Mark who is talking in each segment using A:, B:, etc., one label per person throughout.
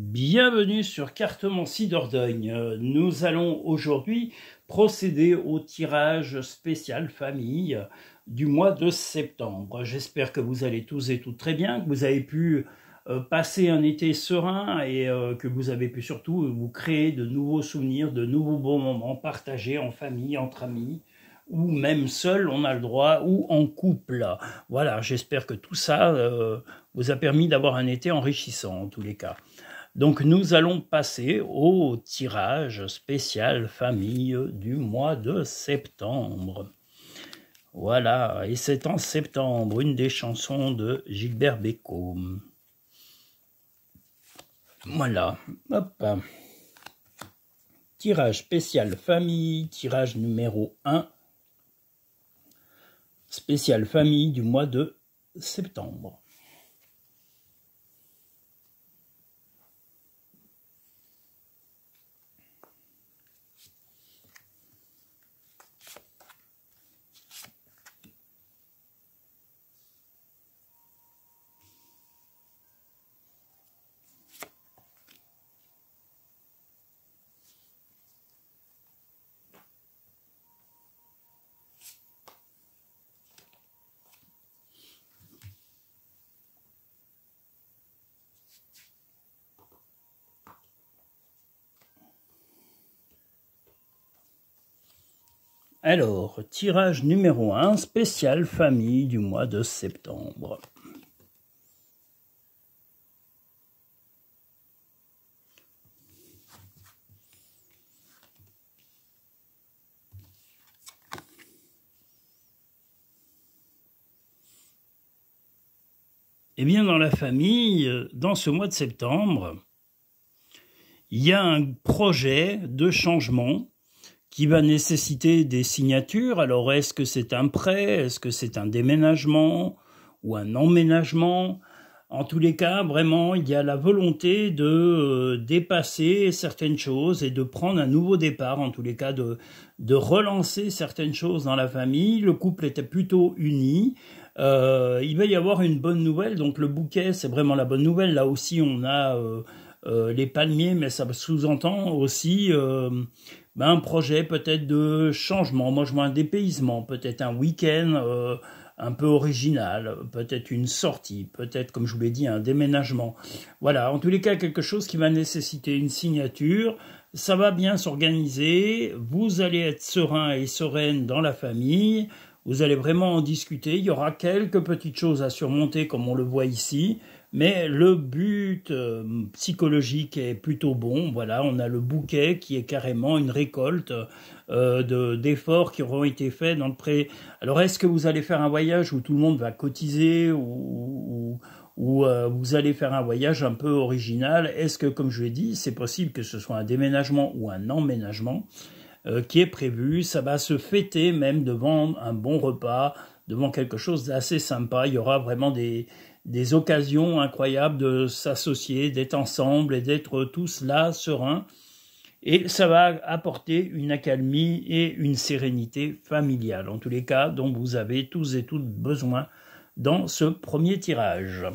A: Bienvenue sur Cartemancy Dordogne. Euh, nous allons aujourd'hui procéder au tirage spécial famille du mois de septembre. J'espère que vous allez tous et toutes très bien, que vous avez pu euh, passer un été serein et euh, que vous avez pu surtout vous créer de nouveaux souvenirs, de nouveaux bons moments partagés en famille, entre amis ou même seul, on a le droit, ou en couple. Voilà, j'espère que tout ça vous a permis d'avoir un été enrichissant en tous les cas. Donc nous allons passer au tirage spécial famille du mois de septembre. Voilà, et c'est en septembre, une des chansons de Gilbert Bécaud. Voilà, hop. Tirage spécial famille, tirage numéro 1. Spécial famille du mois de septembre. Alors, tirage numéro 1, spécial famille du mois de septembre. Eh bien, dans la famille, dans ce mois de septembre, il y a un projet de changement qui va nécessiter des signatures. Alors est-ce que c'est un prêt Est-ce que c'est un déménagement ou un emménagement En tous les cas, vraiment, il y a la volonté de euh, dépasser certaines choses et de prendre un nouveau départ, en tous les cas, de, relancer certaines choses dans la famille. Le couple était plutôt uni. Euh, il va y avoir une bonne nouvelle, donc le bouquet, c'est vraiment la bonne nouvelle. Là aussi, on a... Euh, les palmiers, mais ça sous-entend aussi ben, un projet peut-être de changement, moi je vois un dépaysement, peut-être un week-end euh, un peu original, peut-être une sortie, peut-être comme je vous l'ai dit un déménagement. Voilà, en tous les cas quelque chose qui va nécessiter une signature, ça va bien s'organiser, vous allez être serein et sereine dans la famille, vous allez vraiment en discuter, il y aura quelques petites choses à surmonter comme on le voit ici, mais le but euh, psychologique est plutôt bon. Voilà, on a le bouquet qui est carrément une récolte euh, de, d'efforts qui auront été faits dans le pré. Alors, est-ce que vous allez faire un voyage où tout le monde va cotiser ou, ou, euh, vous allez faire un voyage un peu original Est-ce que, comme je l'ai dit, c'est possible que ce soit un déménagement ou un emménagement qui est prévu Ça va se fêter même devant un bon repas, devant quelque chose d'assez sympa. Il y aura vraiment des des occasions incroyables de s'associer, d'être ensemble et d'être tous là, sereins. Et ça va apporter une accalmie et une sérénité familiale, en tous les cas, dont vous avez tous et toutes besoin dans ce premier tirage.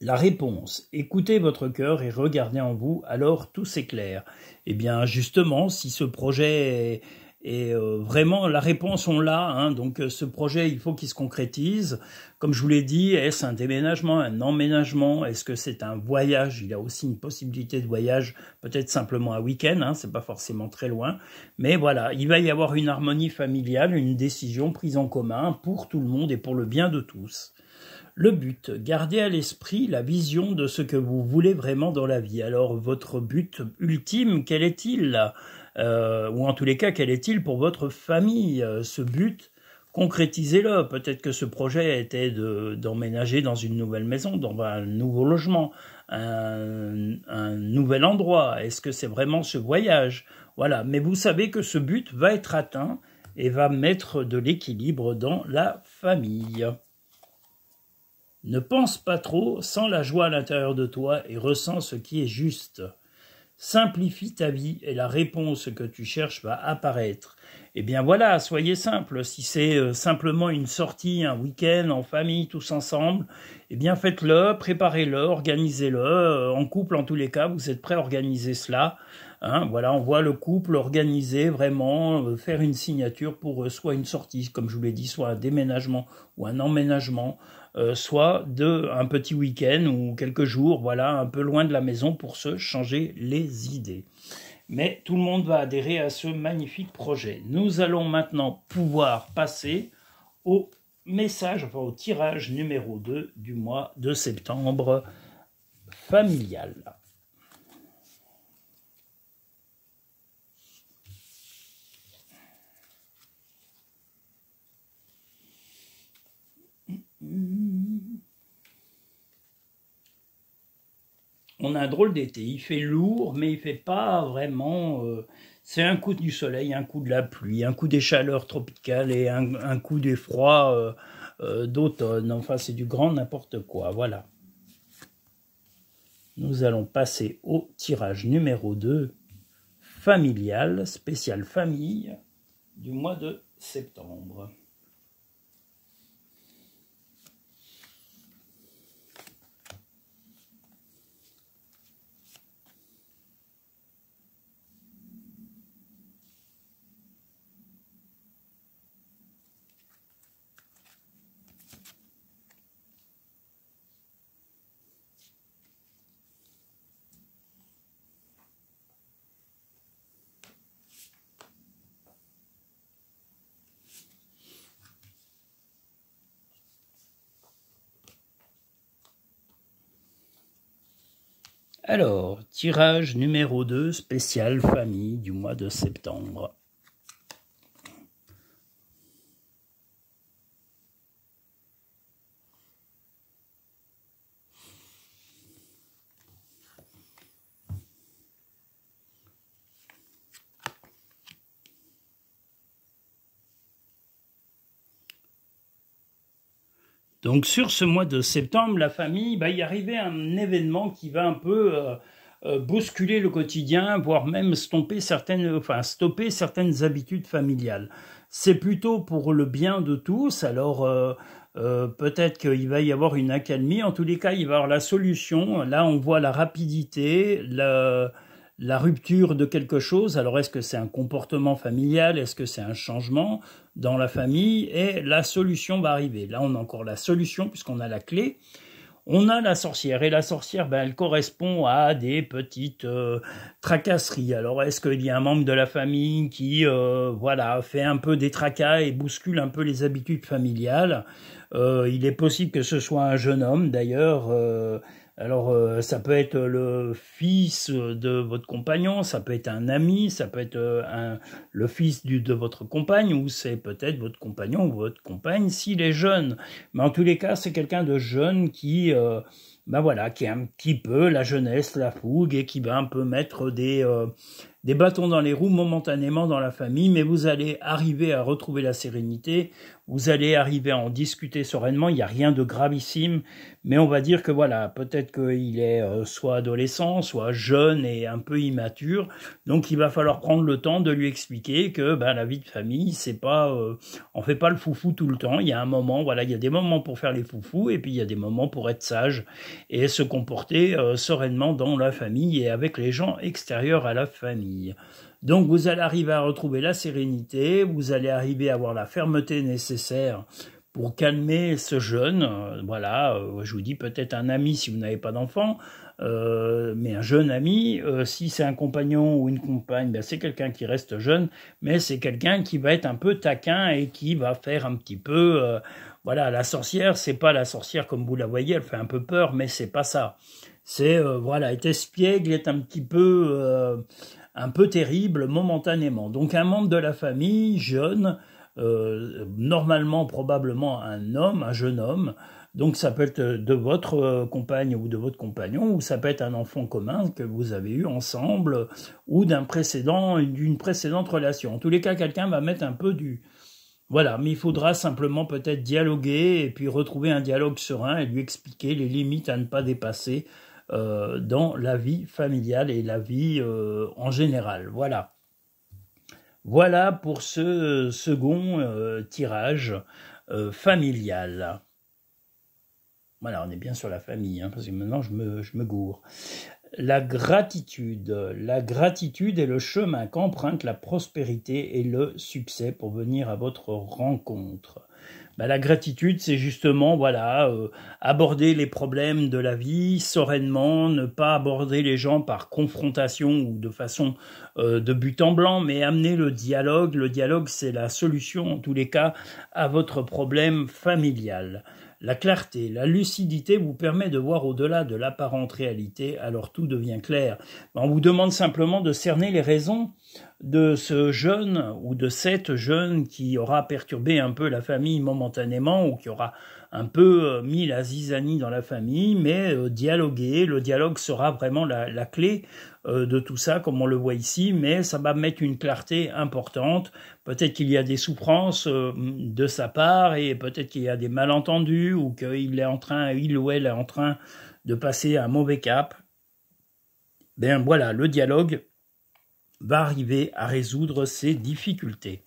A: La réponse écoutez votre cœur et regardez en vous, alors tout s'éclaire. Eh bien, justement, si ce projet et euh, vraiment, la réponse, on l'a. Hein. Donc, euh, ce projet, il faut qu'il se concrétise. Comme je vous l'ai dit, est-ce un déménagement, un emménagement Est-ce que c'est un voyage Il y a aussi une possibilité de voyage, peut-être simplement un week-end. Hein, c'est pas forcément très loin. Mais voilà, il va y avoir une harmonie familiale, une décision prise en commun pour tout le monde et pour le bien de tous. Le but, garder à l'esprit la vision de ce que vous voulez vraiment dans la vie. Alors, votre but ultime, quel est-il euh, ou en tous les cas, quel est-il pour votre famille euh, Ce but, concrétisez-le. Peut-être que ce projet était d'emménager dans une nouvelle maison, dans un nouveau logement, un, un nouvel endroit. Est-ce que c'est vraiment ce voyage Voilà. Mais vous savez que ce but va être atteint et va mettre de l'équilibre dans la famille. Ne pense pas trop, sens la joie à l'intérieur de toi et ressens ce qui est juste. Simplifie ta vie et la réponse que tu cherches va apparaître. Eh bien voilà, soyez simple. Si c'est euh, simplement une sortie, un week-end en famille, tous ensemble, eh bien faites-le, préparez-le, organisez-le. Euh, en couple, en tous les cas, vous êtes prêt à organiser cela. Hein. voilà, on voit le couple organiser vraiment, euh, faire une signature pour soit une sortie, comme je vous l'ai dit, soit un déménagement ou un emménagement. Euh, soit de un petit week-end ou quelques jours, voilà, un peu loin de la maison pour se changer les idées. Mais tout le monde va adhérer à ce magnifique projet. Nous allons maintenant pouvoir passer au message, enfin au tirage numéro 2 du mois de septembre familial. On a un drôle d'été. Il fait lourd, mais il fait pas vraiment. Euh, c'est un coup du soleil, un coup de la pluie, un coup des chaleurs tropicales et un, coup des froids euh, euh, d'automne. Enfin, c'est du grand n'importe quoi. Voilà. Nous allons passer au tirage numéro 2, familial, spécial famille, du mois de septembre. Alors, tirage numéro 2 spécial famille du mois de septembre. Donc sur ce mois de septembre, la famille, va bah, y arriver un événement qui va un peu euh, euh, bousculer le quotidien, voire même stopper certaines, enfin, stopper certaines habitudes familiales. C'est plutôt pour le bien de tous, alors euh, peut-être qu'il va y avoir une accalmie, en tous les cas il va y avoir la solution, là on voit la rapidité, la la rupture de quelque chose. Alors est-ce que c'est un comportement familial Est-ce que c'est un changement dans la famille Et la solution va arriver. Là, on a encore la solution puisqu'on a la clé. On a la sorcière et la sorcière, ben, elle correspond à des petites euh, tracasseries. Alors est-ce qu'il y a un membre de la famille qui euh, voilà fait un peu des tracas et bouscule un peu les habitudes familiales euh, Il est possible que ce soit un jeune homme d'ailleurs alors, euh, ça peut être le fils de votre compagnon, ça peut être un ami, ça peut être euh, un, le fils du, de votre compagne, ou c'est peut-être votre compagnon ou votre compagne s'il est jeune. Mais en tous les cas, c'est quelqu'un de jeune qui, euh, ben voilà, qui a un petit peu la jeunesse, la fougue, et qui va un peu mettre des, euh, des bâtons dans les roues momentanément dans la famille, mais vous allez arriver à retrouver la sérénité, vous allez arriver à en discuter sereinement, il n'y a rien de gravissime, mais on va dire que voilà, peut-être qu'il est euh, soit adolescent, soit jeune et un peu immature, donc il va falloir prendre le temps de lui expliquer que ben, la vie de famille, c'est pas, euh, on fait pas le foufou tout le temps, il y a un moment, voilà, il y a des moments pour faire les foufous, et puis il y a des moments pour être sage et se comporter euh, sereinement dans la famille et avec les gens extérieurs à la famille. Donc vous allez arriver à retrouver la sérénité, vous allez arriver à avoir la fermeté nécessaire pour calmer ce jeune. Euh, voilà, euh, je vous dis peut-être un ami si vous n'avez pas d'enfant, euh, mais un jeune ami, si c'est un compagnon ou une compagne, ben, c'est quelqu'un qui reste jeune, mais c'est quelqu'un qui va être un peu taquin et qui va faire un petit peu... voilà, la sorcière, c'est pas la sorcière comme vous la voyez, elle fait un peu peur, mais c'est pas ça. C'est, voilà, est espiègle, est un petit peu un peu terrible momentanément. Donc un membre de la famille, jeune, euh, normalement probablement un homme, un jeune homme, donc ça peut être de votre euh, compagne ou de votre compagnon, ou ça peut être un enfant commun que vous avez eu ensemble, ou d'un précédent, d'une précédente relation. En tous les cas, quelqu'un va mettre un peu du, voilà, mais il faudra simplement peut-être dialoguer et puis retrouver un dialogue serein et lui expliquer les limites à ne pas dépasser euh, dans la vie familiale et la vie euh, en général. Voilà. Voilà pour ce euh, second tirage familial. Voilà, on est bien sur la famille, hein, parce que maintenant je me, je gourre. La gratitude. La gratitude est le chemin qu'empruntent la prospérité et le succès pour venir à votre rencontre. Bah, la gratitude, c'est justement voilà euh, aborder les problèmes de la vie sereinement, ne pas aborder les gens par confrontation ou de façon euh, de but en blanc, mais amener le dialogue. Le dialogue, c'est la solution en tous les cas à votre problème familial. La clarté, la lucidité vous permet de voir au-delà de l'apparente réalité, alors tout devient clair. On vous demande simplement de cerner les raisons de ce jeune ou de cette jeune qui aura perturbé un peu la famille momentanément ou qui aura un peu euh, mis la zizanie dans la famille, mais euh, dialoguer, le dialogue sera vraiment la, la clé euh, de tout ça, comme on le voit ici, mais ça va mettre une clarté importante. Peut-être qu'il y a des souffrances euh, de sa part et peut-être qu'il y a des malentendus ou qu'il est en train, il ou elle est en train de passer un mauvais cap. Bien, voilà, le dialogue va arriver à résoudre ces difficultés.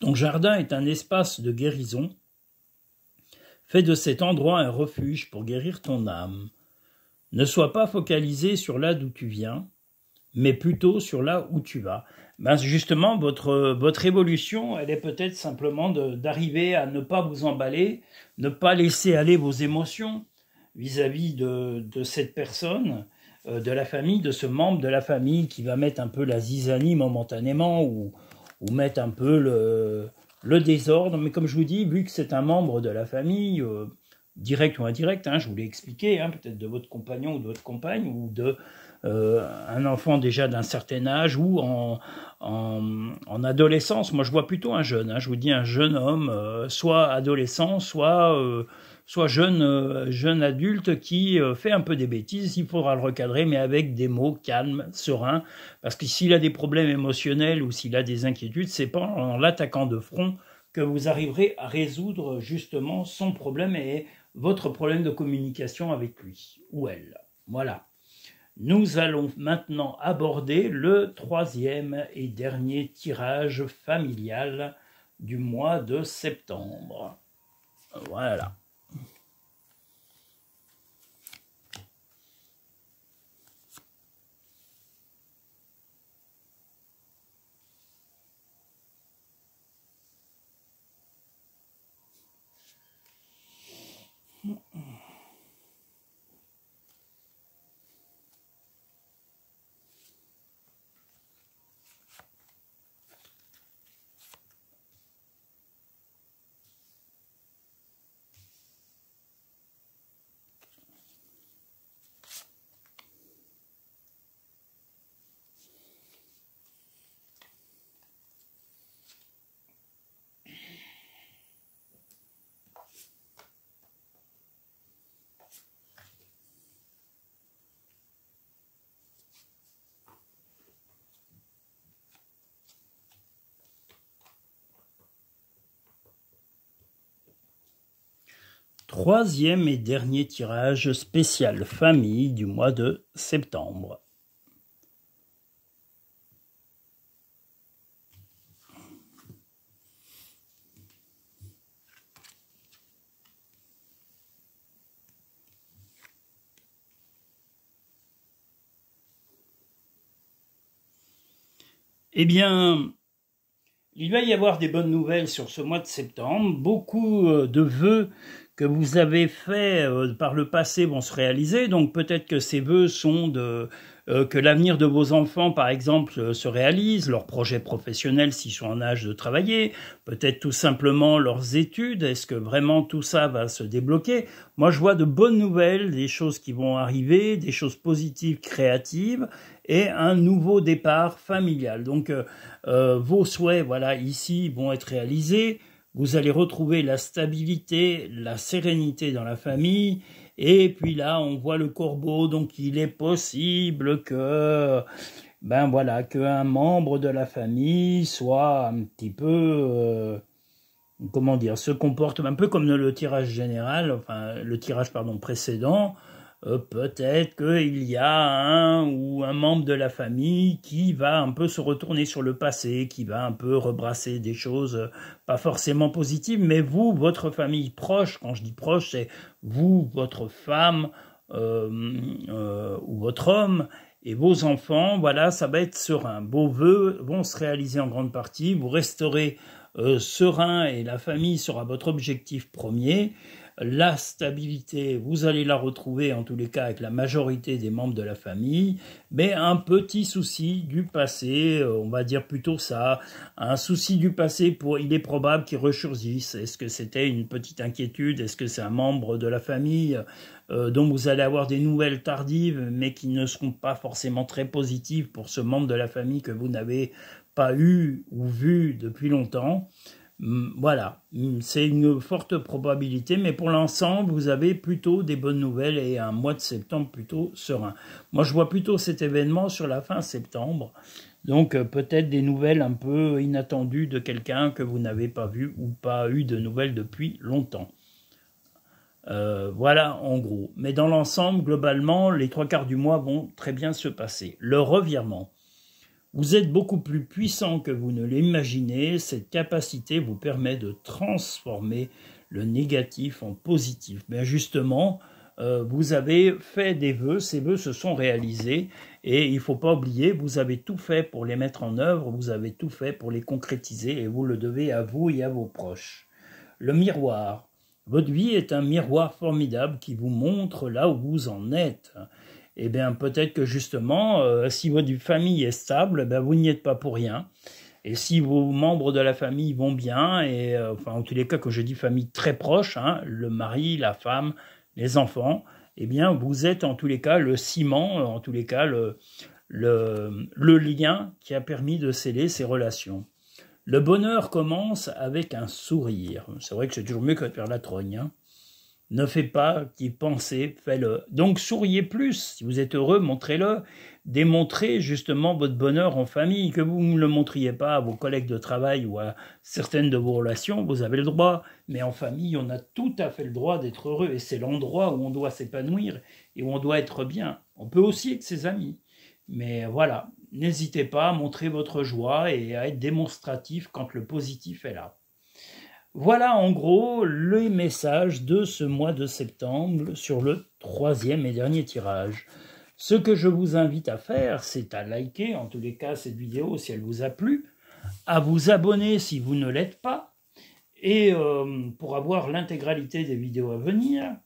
A: Ton jardin est un espace de guérison. Fais de cet endroit un refuge pour guérir ton âme. Ne sois pas focalisé sur là d'où tu viens, mais plutôt sur là où tu vas. Ben, justement, votre, votre évolution, elle est peut-être simplement d'arriver à ne pas vous emballer, ne pas laisser aller vos émotions vis-à-vis de, de, cette personne, euh, de la famille, de ce membre de la famille qui va mettre un peu la zizanie momentanément ou, ou mettre un peu le, le désordre. Mais comme je vous dis, vu que c'est un membre de la famille, euh, direct ou indirect, hein, je vous l'ai expliqué, hein, peut-être de votre compagnon ou de votre compagne, ou de euh, un enfant déjà d'un certain âge, ou en, adolescence. Moi, je vois plutôt un jeune, hein. je vous dis un jeune homme, euh, soit adolescent, soit, euh, soit jeune, adulte qui fait un peu des bêtises. Il faudra le recadrer, mais avec des mots calmes, sereins, parce que s'il a des problèmes émotionnels ou s'il a des inquiétudes, c'est pas en, en l'attaquant de front que vous arriverez à résoudre justement son problème et votre problème de communication avec lui ou elle. Voilà. Nous allons maintenant aborder le troisième et dernier tirage familial du mois de septembre. Voilà. troisième et dernier tirage spécial famille du mois de septembre. Eh bien, il va y avoir des bonnes nouvelles sur ce mois de septembre. Beaucoup euh, de vœux que vous avez faits euh, par le passé vont se réaliser. Donc peut-être que ces vœux sont de euh, que l'avenir de vos enfants, par exemple, se réalise, leurs projets professionnels s'ils sont en âge de travailler, peut-être tout simplement leurs études, est-ce que vraiment tout ça va se débloquer Moi, je vois de bonnes nouvelles, des choses qui vont arriver, des choses positives, créatives, et un nouveau départ familial. Donc euh, euh, vos souhaits, voilà, ici vont être réalisés. Vous allez retrouver la stabilité, la sérénité dans la famille. Et puis là, on voit le corbeau, donc il est possible que, ben voilà, qu'un membre de la famille soit un petit peu euh, comment dire, se comporte un peu comme le tirage général, enfin le tirage pardon précédent, euh, peut-être qu'il y a un ou un membre de la famille qui va un peu se retourner sur le passé, qui va un peu rebrasser des choses euh, pas forcément positives, mais vous, votre famille proche, quand je dis proche, c'est vous, votre femme euh, ou votre homme et vos enfants, voilà, ça va être serein. Vos voeux vont se réaliser en grande partie, vous resterez serein et la famille sera votre objectif premier. La stabilité, vous allez la retrouver en tous les cas avec la majorité des membres de la famille, mais un petit souci du passé, euh, on va dire plutôt ça, un souci du passé pour il est probable qu'il ressurgisse. Est-ce que c'était une petite inquiétude Est-ce que c'est un membre de la famille euh, dont vous allez avoir des nouvelles tardives, mais qui ne seront pas forcément très positives pour ce membre de la famille que vous n'avez pas eu ou vu depuis longtemps voilà, c'est une forte probabilité, mais pour l'ensemble, vous avez plutôt des bonnes nouvelles et un mois de septembre plutôt serein. Moi, je vois plutôt cet événement sur la fin septembre, donc euh, peut-être des nouvelles un peu inattendues de quelqu'un que vous n'avez pas vu ou pas eu de nouvelles depuis longtemps. Euh, voilà en gros. Mais dans l'ensemble, globalement, les trois quarts du mois vont très bien se passer. Le revirement. Vous êtes beaucoup plus puissant que vous ne l'imaginez, cette capacité vous permet de transformer le négatif en positif. Mais ben, justement, euh, vous avez fait des vœux, ces vœux se sont réalisés et il ne faut pas oublier, vous avez tout fait pour les mettre en œuvre, vous avez tout fait pour les concrétiser et vous le devez à vous et à vos proches. Le miroir. Votre vie est un miroir formidable qui vous montre là où vous en êtes eh bien peut-être que justement, euh, si votre famille est stable, eh ben, vous n'y êtes pas pour rien. Et si vos membres de la famille vont bien, et euh, enfin en tous les cas que je dis famille très proche, hein, le mari, la femme, les enfants, eh bien vous êtes en tous les cas le ciment, en tous les cas le, lien qui a permis de sceller ces relations. Le bonheur commence avec un sourire. C'est vrai que c'est toujours mieux que de faire la trogne. Hein ne fais pas, qui pensez, fais-le. Donc souriez plus, si vous êtes heureux, montrez-le, démontrez justement votre bonheur en famille, que vous ne le montriez pas à vos collègues de travail ou à certaines de vos relations, vous avez le droit, mais en famille, on a tout à fait le droit d'être heureux, et c'est l'endroit où on doit s'épanouir et où on doit être bien. On peut aussi être ses amis, mais voilà, n'hésitez pas à montrer votre joie et à être démonstratif quand le positif est là. Voilà en gros les messages de ce mois de septembre sur le troisième et dernier tirage. Ce que je vous invite à faire, c'est à liker en tous les cas cette vidéo si elle vous a plu, à vous abonner si vous ne l'êtes pas, et euh, pour avoir l'intégralité des vidéos à venir.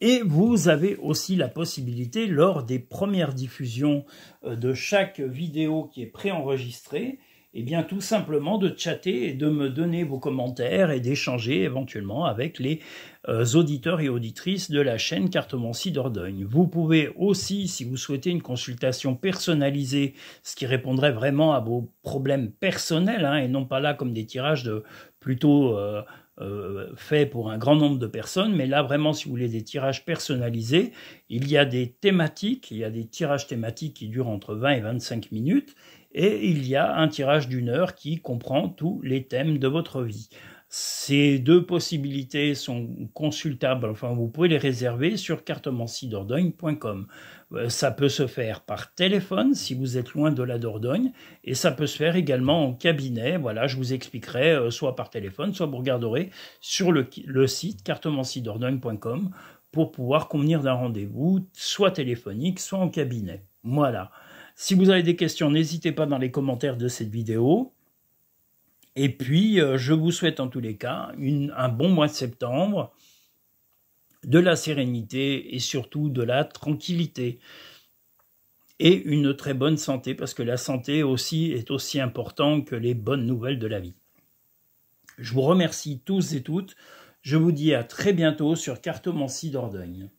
A: Et vous avez aussi la possibilité, lors des premières diffusions euh, de chaque vidéo qui est préenregistrée, eh bien, tout simplement de chatter et de me donner vos commentaires et d'échanger éventuellement avec les euh, auditeurs et auditrices de la chaîne Cartomancie Dordogne. Vous pouvez aussi, si vous souhaitez une consultation personnalisée, ce qui répondrait vraiment à vos problèmes personnels, hein, et non pas là comme des tirages de plutôt... Euh, euh, faits pour un grand nombre de personnes, mais là vraiment, si vous voulez des tirages personnalisés, il y a des thématiques, il y a des tirages thématiques qui durent entre 20 et 25 minutes, et il y a un tirage d'une heure qui comprend tous les thèmes de votre vie. Ces deux possibilités sont consultables, enfin vous pouvez les réserver sur cartomancydordogne.com. Euh, ça peut se faire par téléphone si vous êtes loin de la Dordogne et ça peut se faire également en cabinet. Voilà, je vous expliquerai euh, soit par téléphone, soit vous regarderez sur le, site cartomancydordogne.com pour pouvoir convenir d'un rendez-vous, soit téléphonique, soit en cabinet. Voilà. Si vous avez des questions, n'hésitez pas dans les commentaires de cette vidéo. Et puis, euh, je vous souhaite en tous les cas un bon mois de septembre, de la sérénité et surtout de la tranquillité. Et une très bonne santé, parce que la santé aussi est aussi importante que les bonnes nouvelles de la vie. Je vous remercie tous et toutes. Je vous dis à très bientôt sur Cartomancy d'Ordogne.